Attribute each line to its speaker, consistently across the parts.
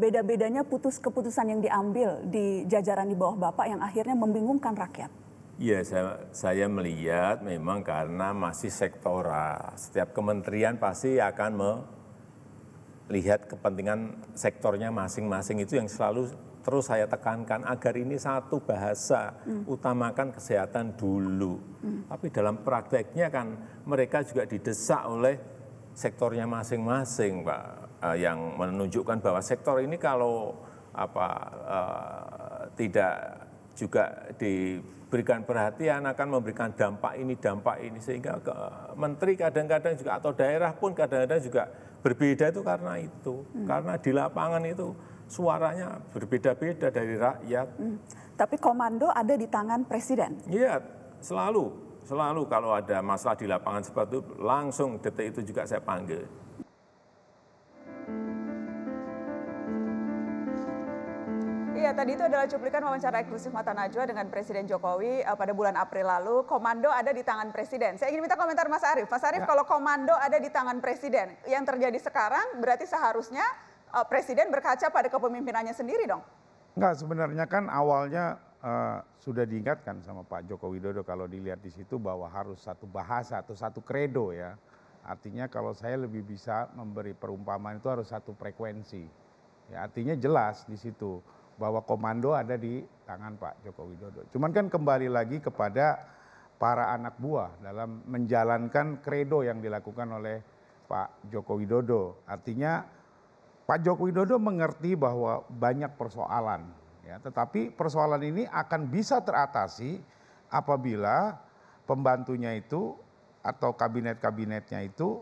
Speaker 1: berbeda-bedanya putus keputusan yang diambil di jajaran di bawah Bapak yang akhirnya membingungkan rakyat?
Speaker 2: Iya, saya, saya melihat memang karena masih sektoral. Setiap kementerian pasti akan melihat kepentingan sektornya masing-masing. Itu yang selalu terus saya tekankan agar ini satu bahasa, hmm. utamakan kesehatan dulu. Hmm. Tapi dalam prakteknya kan mereka juga didesak oleh sektornya masing-masing, Pak uh, yang menunjukkan bahwa sektor ini kalau apa uh, tidak juga diberikan perhatian akan memberikan dampak ini dampak ini sehingga ke, menteri kadang-kadang juga atau daerah pun kadang-kadang juga berbeda itu karena itu hmm. karena di lapangan itu suaranya berbeda-beda dari rakyat.
Speaker 1: Hmm. Tapi komando ada di tangan presiden.
Speaker 2: Iya selalu selalu kalau ada masalah di lapangan seperti itu langsung detik itu juga saya panggil
Speaker 1: Iya, tadi itu adalah cuplikan wawancara eksklusif Mata Najwa dengan Presiden Jokowi uh, pada bulan April lalu. Komando ada di tangan Presiden. Saya ingin minta komentar Mas Arief. Mas Arief, ya. kalau komando ada di tangan Presiden, yang terjadi sekarang berarti seharusnya uh, Presiden berkaca pada kepemimpinannya sendiri dong?
Speaker 3: Enggak, sebenarnya kan awalnya uh, sudah diingatkan sama Pak Joko Widodo kalau dilihat di situ bahwa harus satu bahasa atau satu kredo ya. Artinya kalau saya lebih bisa memberi perumpamaan itu harus satu frekuensi. Ya, artinya jelas di situ bahwa komando ada di tangan Pak Joko Widodo. Cuman kan kembali lagi kepada para anak buah dalam menjalankan kredo yang dilakukan oleh Pak Joko Widodo. Artinya Pak Joko Widodo mengerti bahwa banyak persoalan, ya, tetapi persoalan ini akan bisa teratasi apabila pembantunya itu atau kabinet-kabinetnya itu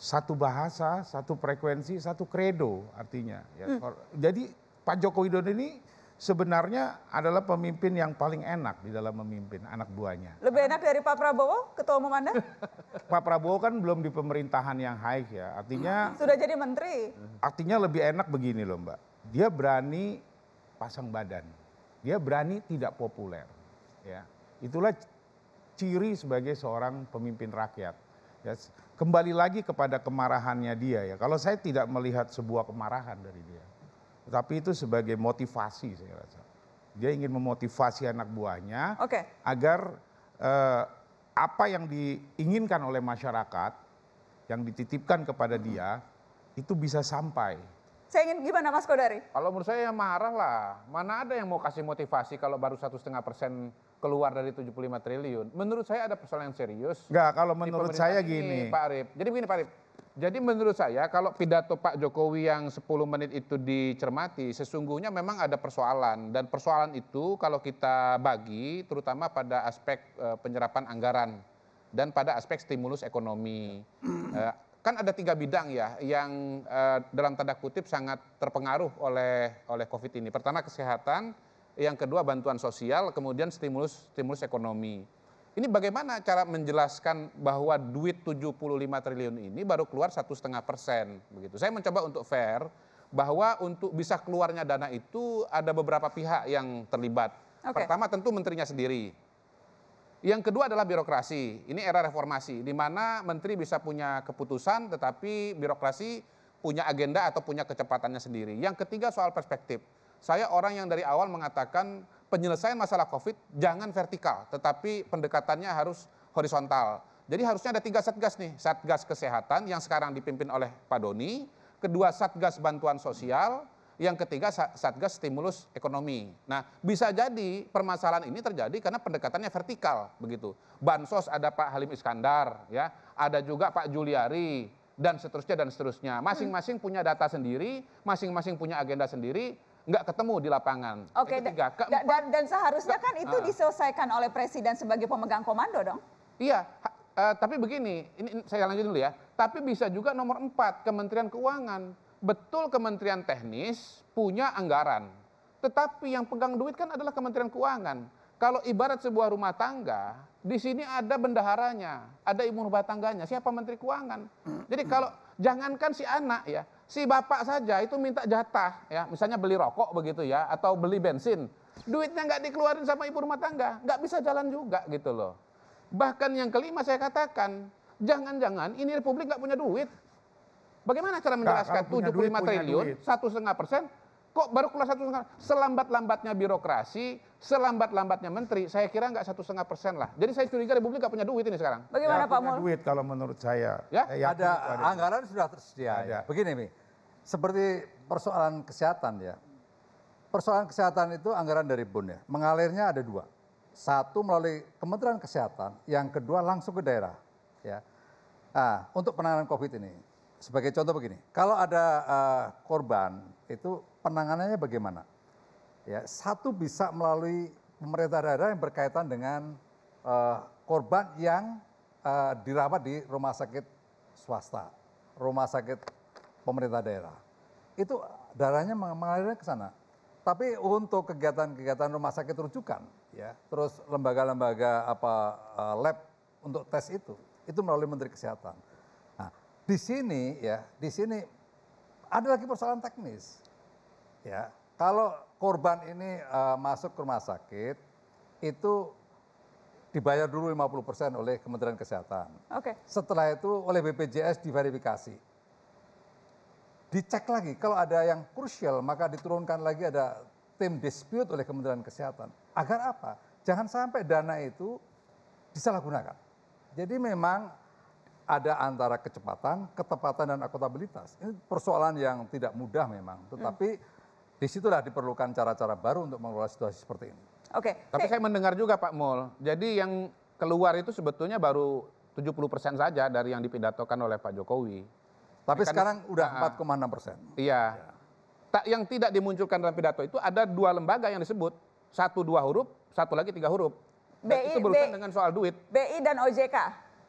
Speaker 3: satu bahasa, satu frekuensi, satu kredo artinya. Ya. Hmm. Jadi Pak Joko Widodo ini sebenarnya adalah pemimpin yang paling enak di dalam memimpin anak buahnya.
Speaker 1: Lebih enak dari Pak Prabowo, ketua umum Anda?
Speaker 3: Pak Prabowo kan belum di pemerintahan yang high ya, artinya... Sudah
Speaker 1: jadi menteri.
Speaker 3: Artinya lebih enak begini loh Mbak, dia berani pasang badan, dia berani tidak populer. ya Itulah ciri sebagai seorang pemimpin rakyat. Ya, kembali lagi kepada kemarahannya dia ya. Kalau saya tidak melihat sebuah kemarahan dari dia tapi itu sebagai motivasi saya rasa. Dia ingin memotivasi anak buahnya okay. agar eh, apa yang diinginkan oleh masyarakat yang dititipkan kepada hmm. dia itu bisa sampai.
Speaker 4: Saya ingin gimana Mas Kodari? Kalau menurut saya ya marah lah. Mana ada yang mau kasih motivasi kalau baru satu setengah persen keluar dari 75 triliun. Menurut saya ada persoalan yang serius. Enggak,
Speaker 3: kalau menurut saya gini. Ini, Pak
Speaker 4: Arif. Jadi begini Pak Arif, jadi menurut saya kalau pidato Pak Jokowi yang 10 menit itu dicermati, sesungguhnya memang ada persoalan. Dan persoalan itu kalau kita bagi terutama pada aspek eh, penyerapan anggaran dan pada aspek stimulus ekonomi. Eh, kan ada tiga bidang ya yang eh, dalam tanda kutip sangat terpengaruh oleh oleh Covid ini. Pertama kesehatan, yang kedua bantuan sosial, kemudian stimulus stimulus ekonomi. Ini bagaimana cara menjelaskan bahwa duit 75 triliun ini baru keluar satu setengah persen begitu. Saya mencoba untuk fair bahwa untuk bisa keluarnya dana itu ada beberapa pihak yang terlibat. Okay. Pertama tentu menterinya sendiri. Yang kedua adalah birokrasi. Ini era reformasi di mana menteri bisa punya keputusan tetapi birokrasi punya agenda atau punya kecepatannya sendiri. Yang ketiga soal perspektif. Saya orang yang dari awal mengatakan penyelesaian masalah COVID jangan vertikal, tetapi pendekatannya harus horizontal. Jadi harusnya ada tiga satgas nih, satgas kesehatan yang sekarang dipimpin oleh Pak Doni, kedua satgas bantuan sosial, yang ketiga satgas stimulus ekonomi. Nah, bisa jadi permasalahan ini terjadi karena pendekatannya vertikal begitu. Bansos ada Pak Halim Iskandar ya, ada juga Pak Juliari dan seterusnya dan seterusnya. Masing-masing punya data sendiri, masing-masing punya agenda sendiri, nggak ketemu di lapangan. Oke. Okay, dan,
Speaker 1: dan seharusnya kan itu uh, diselesaikan oleh presiden sebagai pemegang komando dong.
Speaker 4: Iya. Uh, tapi begini, ini saya lanjut dulu ya. Tapi bisa juga nomor empat Kementerian Keuangan. Betul Kementerian Teknis punya anggaran, tetapi yang pegang duit kan adalah Kementerian Keuangan. Kalau ibarat sebuah rumah tangga, di sini ada bendaharanya, ada ibu rumah tangganya, siapa menteri keuangan. Jadi kalau jangankan si anak ya, Si bapak saja itu minta jatah ya, misalnya beli rokok begitu ya atau beli bensin. Duitnya nggak dikeluarin sama ibu rumah tangga, nggak bisa jalan juga gitu loh. Bahkan yang kelima saya katakan, jangan-jangan ini republik nggak punya duit. Bagaimana cara menjelaskan 75 lima triliun, satu setengah persen, Kok baru keluar satu setengah? Selambat-lambatnya birokrasi, selambat-lambatnya menteri, saya kira nggak satu setengah persen lah. Jadi saya curiga Republik nggak punya duit ini sekarang. Bagaimana ya, Pak Mul? duit
Speaker 3: kalau
Speaker 5: menurut saya. Ya? ya ada, ada anggaran sudah tersedia. Ada. Ya. Begini Mi, seperti persoalan kesehatan ya. Persoalan kesehatan itu anggaran dari BUN ya. Mengalirnya ada dua. Satu melalui Kementerian Kesehatan, yang kedua langsung ke daerah. Ya. Nah, untuk penanganan COVID ini, sebagai contoh begini, kalau ada uh, korban itu penanganannya bagaimana? Ya, satu bisa melalui pemerintah daerah yang berkaitan dengan uh, korban yang uh, dirawat di rumah sakit swasta, rumah sakit pemerintah daerah. Itu darahnya mengalirnya ke sana. Tapi untuk kegiatan-kegiatan rumah sakit rujukan, ya, terus lembaga-lembaga apa uh, lab untuk tes itu, itu melalui Menteri Kesehatan. Nah, di sini ya, di sini ada lagi persoalan teknis ya kalau korban ini eh, masuk ke rumah sakit itu dibayar dulu 50% oleh Kementerian Kesehatan. Oke. Okay. Setelah itu oleh BPJS diverifikasi. Dicek lagi kalau ada yang krusial maka diturunkan lagi ada tim dispute oleh Kementerian Kesehatan. Agar apa? Jangan sampai dana itu disalahgunakan. Jadi memang ada antara kecepatan, ketepatan dan akuntabilitas. Ini persoalan yang tidak mudah memang, hmm. tetapi disitulah diperlukan cara-cara baru untuk mengelola situasi seperti ini.
Speaker 1: Oke. Okay. Tapi saya
Speaker 4: mendengar juga Pak Mol, jadi yang keluar itu sebetulnya baru 70% saja dari yang dipidatokan oleh Pak Jokowi. Tapi kan, sekarang udah 4,6 ah, ah. persen. Iya. Ya. Tak, yang tidak dimunculkan dalam pidato itu ada dua lembaga yang disebut. Satu dua huruf, satu lagi tiga huruf. Dan BI, itu berurusan dengan soal duit. BI dan OJK.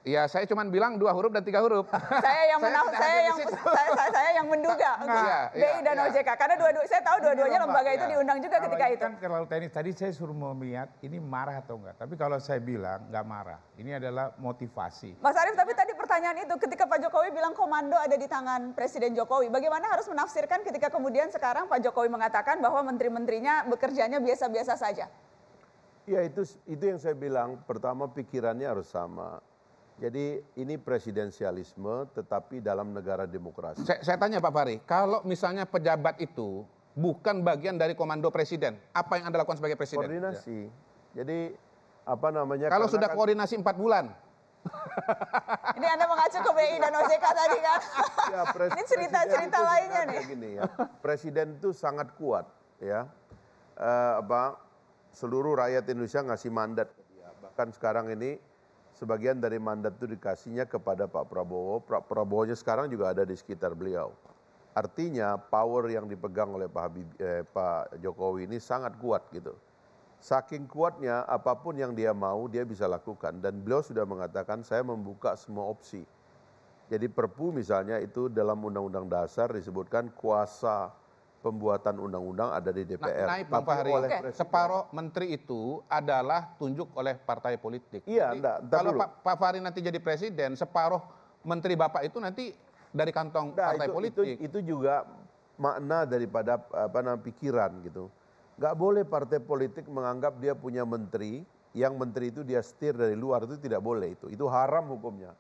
Speaker 4: Ya saya cuma bilang dua
Speaker 3: huruf dan tiga huruf.
Speaker 1: saya yang menang, saya, saya yang saya, saya, yang menduga enggak, ya, BI iya, dan ya. OJK karena dua-dua saya tahu dua-duanya lembaga ya. itu iya. diundang juga kalau ketika itu. Kan
Speaker 3: kalau teknis tadi saya suruh melihat ini marah atau enggak. Tapi kalau saya bilang enggak marah. Ini adalah motivasi.
Speaker 1: Mas Arief tapi tadi pertanyaan itu ketika Pak Jokowi bilang komando ada di tangan Presiden Jokowi. Bagaimana harus menafsirkan ketika kemudian sekarang Pak Jokowi mengatakan bahwa menteri-menterinya bekerjanya biasa-biasa saja?
Speaker 6: Ya itu itu yang saya bilang pertama pikirannya harus sama jadi ini presidensialisme tetapi dalam negara demokrasi. Saya, saya tanya Pak Fahri, kalau misalnya pejabat
Speaker 4: itu bukan bagian dari komando presiden, apa yang Anda lakukan sebagai presiden? Koordinasi.
Speaker 6: Ya. Jadi apa namanya? Kalau sudah kan... koordinasi 4 bulan.
Speaker 1: ini Anda mengacu ke BI dan OJK tadi kan? ya, pres- ini cerita-cerita lainnya nih.
Speaker 6: Begini ya, presiden itu sangat kuat ya. Uh, apa seluruh rakyat Indonesia ngasih mandat bahkan sekarang ini sebagian dari mandat itu dikasihnya kepada Pak Prabowo. Pak nya sekarang juga ada di sekitar beliau. Artinya power yang dipegang oleh Pak, Habib, eh, Pak Jokowi ini sangat kuat gitu. Saking kuatnya apapun yang dia mau dia bisa lakukan dan beliau sudah mengatakan saya membuka semua opsi. Jadi perpu misalnya itu dalam undang-undang dasar disebutkan kuasa pembuatan undang-undang ada di DPR. Nah, naik Pak Fahri, okay.
Speaker 4: separuh menteri itu adalah tunjuk oleh partai politik. Iya, jadi, enggak, Kalau dulu. Pak, Pak Fahri nanti jadi presiden, separuh
Speaker 6: menteri Bapak itu nanti dari kantong nah, partai itu, politik. Itu, itu juga makna daripada apa namanya pikiran gitu. Gak boleh partai politik menganggap dia punya menteri, yang menteri itu dia setir dari luar itu tidak boleh itu. Itu haram hukumnya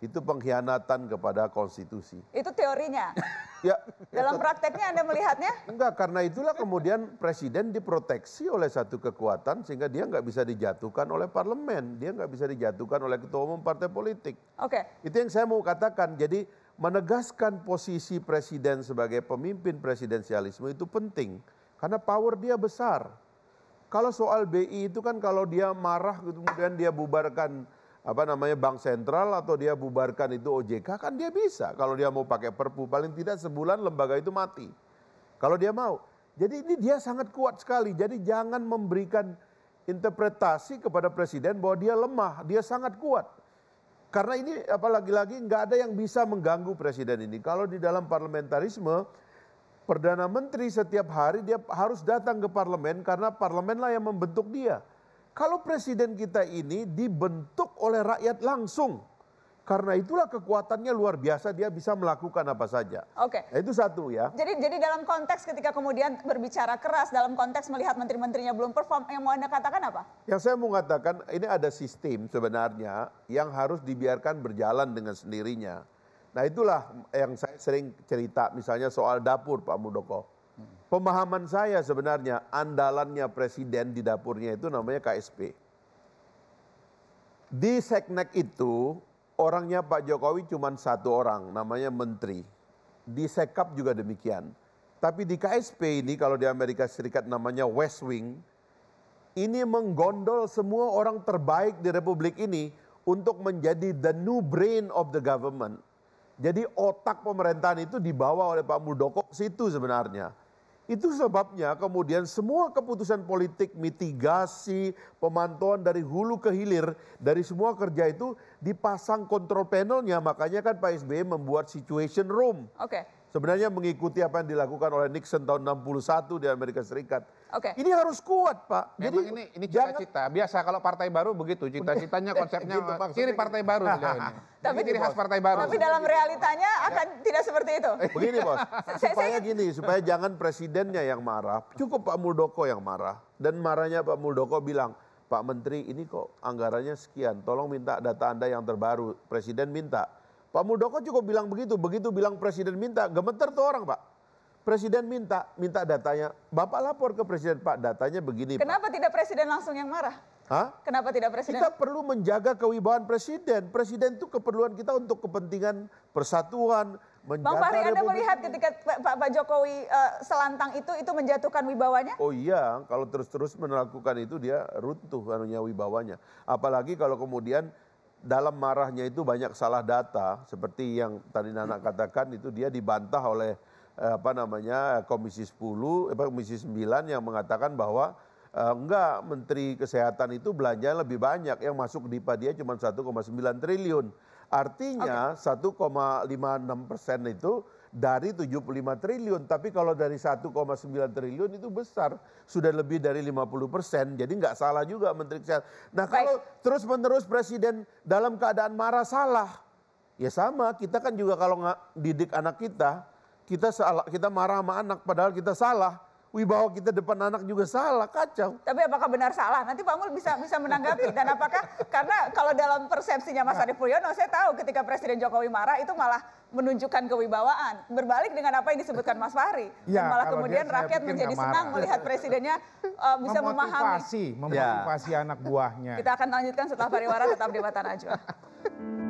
Speaker 6: itu pengkhianatan kepada konstitusi.
Speaker 1: Itu teorinya. ya. Dalam prakteknya Anda melihatnya?
Speaker 6: Enggak, karena itulah kemudian presiden diproteksi oleh satu kekuatan sehingga dia nggak bisa dijatuhkan oleh parlemen, dia nggak bisa dijatuhkan oleh ketua umum partai politik. Oke. Okay. Itu yang saya mau katakan. Jadi menegaskan posisi presiden sebagai pemimpin presidensialisme itu penting karena power dia besar. Kalau soal BI itu kan kalau dia marah kemudian dia bubarkan apa namanya bank sentral atau dia bubarkan itu OJK kan dia bisa kalau dia mau pakai perpu paling tidak sebulan lembaga itu mati kalau dia mau jadi ini dia sangat kuat sekali jadi jangan memberikan interpretasi kepada presiden bahwa dia lemah dia sangat kuat karena ini apalagi lagi nggak ada yang bisa mengganggu presiden ini kalau di dalam parlementarisme perdana menteri setiap hari dia harus datang ke parlemen karena parlemenlah yang membentuk dia kalau presiden kita ini dibentuk oleh rakyat langsung. Karena itulah kekuatannya luar biasa dia bisa melakukan apa saja. Oke. Okay. Nah, itu satu ya.
Speaker 1: Jadi jadi dalam konteks ketika kemudian berbicara keras dalam konteks melihat menteri-menterinya belum perform yang mau Anda katakan apa?
Speaker 6: Yang saya mau katakan ini ada sistem sebenarnya yang harus dibiarkan berjalan dengan sendirinya. Nah, itulah yang saya sering cerita misalnya soal dapur Pak Mudoko. Pemahaman saya sebenarnya andalannya presiden di dapurnya itu namanya KSP. Di seknek itu orangnya Pak Jokowi cuma satu orang namanya menteri. Di sekap juga demikian. Tapi di KSP ini kalau di Amerika Serikat namanya West Wing. Ini menggondol semua orang terbaik di republik ini untuk menjadi the new brain of the government. Jadi otak pemerintahan itu dibawa oleh Pak Muldoko situ sebenarnya. Itu sebabnya kemudian semua keputusan politik, mitigasi, pemantauan dari hulu ke hilir, dari semua kerja itu dipasang kontrol panelnya. Makanya kan Pak SBY membuat situation room. Okay Sebenarnya mengikuti apa yang dilakukan oleh Nixon tahun 61 di Amerika Serikat. Oke. Okay. Ini harus kuat, Pak. Memang Jadi ini ini cita-cita.
Speaker 4: Biasa kalau partai baru begitu, cita-citanya gitu konsepnya gitu, maksudnya. partai baru ini.
Speaker 1: Tapi ini ciri khas partai baru. Tapi dalam realitanya akan ya. tidak seperti itu. Eh, begini, Bos.
Speaker 6: supaya gini, supaya jangan presidennya yang marah, cukup Pak Muldoko yang marah dan marahnya Pak Muldoko bilang, Pak Menteri ini kok anggarannya sekian, tolong minta data Anda yang terbaru. Presiden minta Pak Muldoko cukup bilang begitu, begitu bilang presiden minta, gemeter tuh orang pak. Presiden minta, minta datanya. Bapak lapor ke presiden, Pak, datanya begini.
Speaker 1: Kenapa Pak. tidak presiden langsung yang marah? Hah? Kenapa tidak presiden? Kita
Speaker 6: perlu menjaga kewibawaan presiden. Presiden itu keperluan kita untuk kepentingan persatuan, Bang Fahri, Anda melihat
Speaker 1: ketika Pak, Pak Jokowi uh, selantang itu, itu menjatuhkan wibawanya?
Speaker 6: Oh iya, kalau terus-terus melakukan itu dia runtuh anunya wibawanya. Apalagi kalau kemudian dalam marahnya itu banyak salah data seperti yang tadi Nana katakan itu dia dibantah oleh eh, apa namanya Komisi 10 eh, Komisi 9 yang mengatakan bahwa eh, enggak Menteri Kesehatan itu belanja lebih banyak yang masuk di dia cuma 1,9 triliun. Artinya okay. 1,56 persen itu dari 75 triliun. Tapi kalau dari 1,9 triliun itu besar. Sudah lebih dari 50 persen. Jadi nggak salah juga Menteri Kesehatan. Nah kalau terus-menerus Presiden dalam keadaan marah salah. Ya sama, kita kan juga kalau nggak didik anak kita, kita salah, kita marah sama anak padahal kita salah wibawa kita depan anak juga salah, kacau.
Speaker 1: Tapi apakah benar salah? Nanti Pak Mul bisa bisa menanggapi. Dan apakah karena kalau dalam persepsinya Mas nah. Arief Puyono, saya tahu ketika Presiden Jokowi marah itu malah menunjukkan kewibawaan. Berbalik dengan apa yang disebutkan Mas Fahri. Ya, malah kemudian rakyat menjadi senang melihat presidennya uh, bisa memotivasi, memahami. Memotivasi,
Speaker 3: memotivasi ya. anak buahnya. Kita
Speaker 1: akan lanjutkan setelah pariwara tetap di Batan Najwa.